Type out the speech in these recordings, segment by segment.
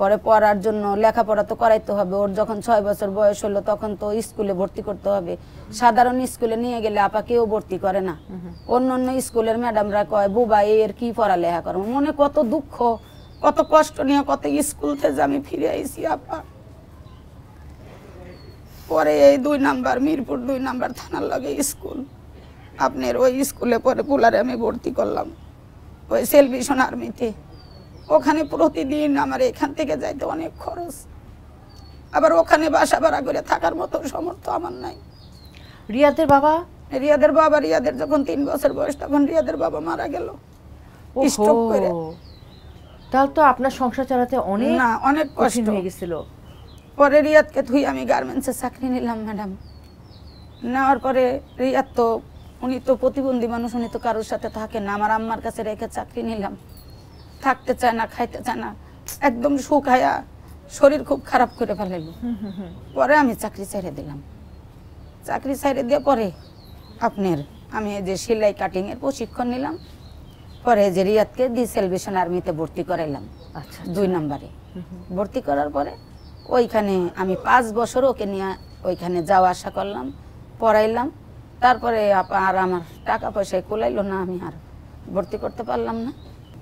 পরে পড়ার জন্য লেখাপড়া তো করাইতে হবে ওর যখন ছয় বছর বয়স হলো তখন তো স্কুলে ভর্তি করতে হবে সাধারণ স্কুলে নিয়ে গেলে আপা কেউ ভর্তি করে না অন্য অন্য স্কুলের ম্যাডামরা কয় বুবা এর কি পড়ালেখা করো মনে কত দুঃখ কত কষ্ট নিয়ে কত স্কুল থেকে আমি ফিরে আইসি আপা পরে এই দুই নাম্বার মিরপুর দুই নাম্বার থানার লগে স্কুল আপনার ওই স্কুলে পরে পুলারে আমি ভর্তি করলাম ওই সেলভিশন আর্মিতে ওখানে প্রতিদিন আমার এখান থেকে যাইতে অনেক খরচ আবার ওখানে বাসা ভাড়া করে থাকার মতো সমর্থ আমার নাই রিয়াদের বাবা রিয়াদের বাবা রিয়াদের যখন তিন বছর বয়স তখন রিয়াদের বাবা মারা গেল তাহলে তো আপনার সংসার চালাতে অনেক না অনেক হয়ে গেছিল পরে রিয়াদকে থুই আমি গার্মেন্টসে চাকরি নিলাম ম্যাডাম নেওয়ার পরে রিয়াদ তো উনি তো প্রতিবন্ধী মানুষ উনি তো কারোর সাথে থাকে না আমার আম্মার কাছে রেখে চাকরি নিলাম থাকতে চায় না খাইতে চায় না একদম শুকাইয়া শরীর খুব খারাপ করে ফেলাইল পরে আমি চাকরি ছেড়ে দিলাম চাকরি ছেড়ে দিয়ে পরে আপনার আমি এই যে সেলাই কাটিংয়ের প্রশিক্ষণ নিলাম পরে যে রিয়াদকে দি সেলভেশন আর্মিতে ভর্তি করাইলাম আচ্ছা, আচ্ছা। দুই নম্বরে ভর্তি করার পরে ওইখানে আমি পাঁচ বছর ওকে নিয়ে ওইখানে যাওয়া আসা করলাম পড়াইলাম তারপরে আর আমার টাকা পয়সায় কোলাইলো না আমি আর ভর্তি করতে পারলাম না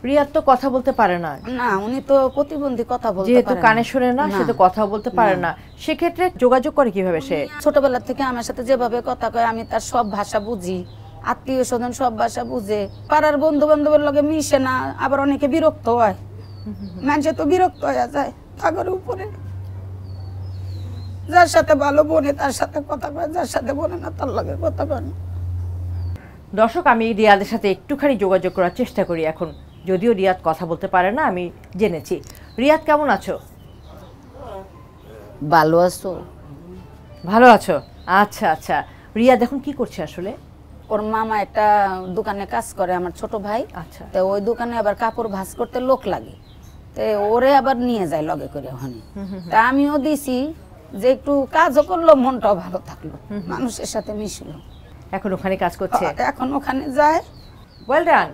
রিয়ার তো কথা বলতে পারে না না উনি তো প্রতিবন্ধী কথা বলতে পারে যেহেতু কানে শুনে না সে তো কথা বলতে পারে না সেক্ষেত্রে যোগাযোগ করে কিভাবে সে ছোটবেলা থেকে আমার সাথে যেভাবে কথা কয় আমি তার সব ভাষা বুঝি আত্মীয় স্বজন সব ভাষা বুঝে পাড়ার বন্ধু বান্ধবের লগে মিশে না আবার অনেকে বিরক্ত হয় মানুষে তো বিরক্ত হয়ে যায় তাগর উপরে যার সাথে ভালো বনে তার সাথে কথা কয় যার সাথে বলে না তার লগে কথা কয় না দর্শক আমি রিয়াদের সাথে একটুখানি যোগাযোগ করার চেষ্টা করি এখন যদিও রিয়াদ কথা বলতে পারে না আমি জেনেছি রিয়াদ কেমন আছো ভালো আছো ভালো আছো আচ্ছা আচ্ছা রিয়া এখন কি করছে আসলে ওর মামা একটা দোকানে কাজ করে আমার ছোট ভাই আচ্ছা তো ওই দোকানে আবার কাপড় ভাস করতে লোক লাগে তো ওরে আবার নিয়ে যায় লগে করে ওখানে তা আমিও দিছি যে একটু কাজও করলো মনটাও ভালো থাকলো মানুষের সাথে মিশলো এখন ওখানে কাজ করছে এখন ওখানে যায় ওয়েল ডান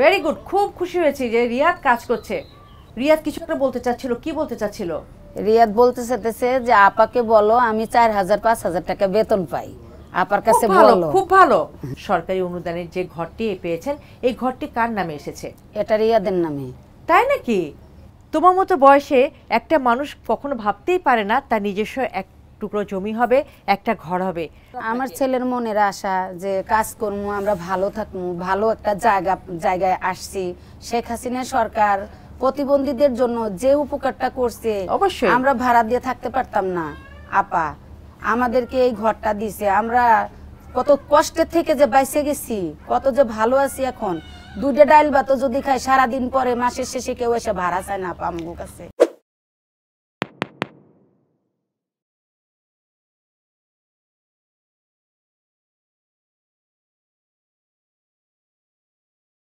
ভেরি গুড খুব খুশি হয়েছি যে রিয়াদ কাজ করছে রিয়াদ কিছু একটা বলতে চাচ্ছিল কি বলতে চাচ্ছিল রিয়াদ বলতে চাইতেছে যে আপাকে বলো আমি চার হাজার পাঁচ হাজার টাকা বেতন পাই আপার কাছে ভালো খুব ভালো সরকারি অনুদানের যে ঘরটি পেয়েছেন এই ঘরটি কার নামে এসেছে এটা রিয়াদের নামে তাই নাকি তোমার মতো বয়সে একটা মানুষ কখনো ভাবতেই পারে না তার নিজস্ব এক টুকরো জমি হবে একটা ঘর হবে আমার ছেলের মনের আশা যে কাজ করবো আমরা ভালো থাকবো ভালো একটা জায়গা জায়গায় আসছি শেখ হাসিনা সরকার প্রতিবন্ধীদের জন্য যে উপকারটা করছে অবশ্যই আমরা ভাড়া দিয়ে থাকতে পারতাম না আপা আমাদেরকে এই ঘরটা দিছে আমরা কত কষ্টের থেকে যে বাইসে গেছি কত যে ভালো আছি এখন দুইটা ডাইল ভাতও যদি খাই সারাদিন পরে মাসের শেষে কেউ এসে ভাড়া চায় না আপা আমার কাছে